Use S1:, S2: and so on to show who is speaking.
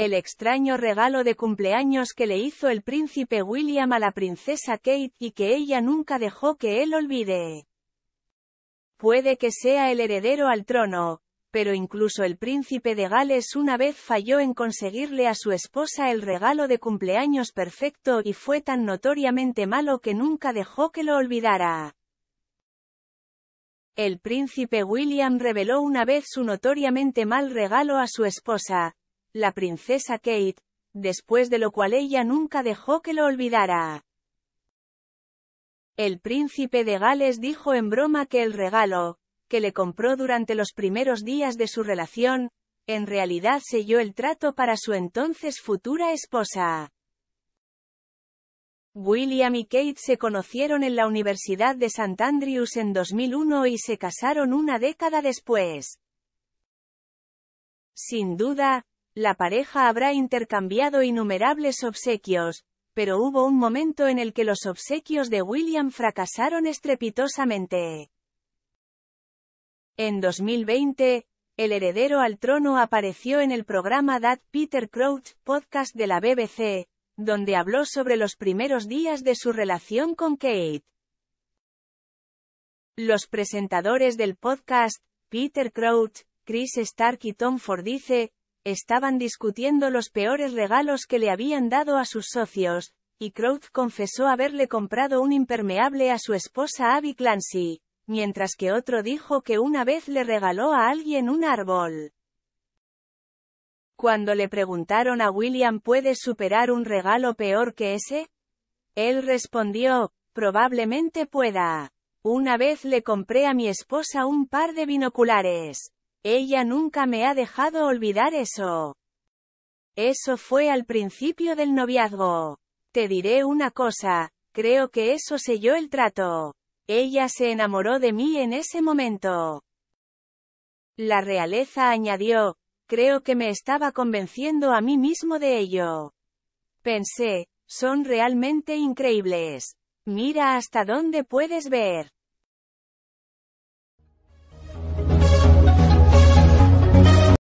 S1: El extraño regalo de cumpleaños que le hizo el príncipe William a la princesa Kate y que ella nunca dejó que él olvide. Puede que sea el heredero al trono, pero incluso el príncipe de Gales una vez falló en conseguirle a su esposa el regalo de cumpleaños perfecto y fue tan notoriamente malo que nunca dejó que lo olvidara. El príncipe William reveló una vez su notoriamente mal regalo a su esposa, la princesa Kate, después de lo cual ella nunca dejó que lo olvidara. El príncipe de Gales dijo en broma que el regalo, que le compró durante los primeros días de su relación, en realidad selló el trato para su entonces futura esposa. William y Kate se conocieron en la Universidad de St. Andrews en 2001 y se casaron una década después. Sin duda, la pareja habrá intercambiado innumerables obsequios, pero hubo un momento en el que los obsequios de William fracasaron estrepitosamente. En 2020, el heredero al trono apareció en el programa That Peter Crouch podcast de la BBC, donde habló sobre los primeros días de su relación con Kate. Los presentadores del podcast, Peter Crouch, Chris Stark y Tom Fordice, estaban discutiendo los peores regalos que le habían dado a sus socios, y Crowth confesó haberle comprado un impermeable a su esposa Abby Clancy, mientras que otro dijo que una vez le regaló a alguien un árbol. Cuando le preguntaron a William ¿puedes superar un regalo peor que ese? Él respondió, probablemente pueda. Una vez le compré a mi esposa un par de binoculares. Ella nunca me ha dejado olvidar eso. Eso fue al principio del noviazgo. Te diré una cosa, creo que eso selló el trato. Ella se enamoró de mí en ese momento. La realeza añadió, creo que me estaba convenciendo a mí mismo de ello. Pensé, son realmente increíbles. Mira hasta dónde puedes ver.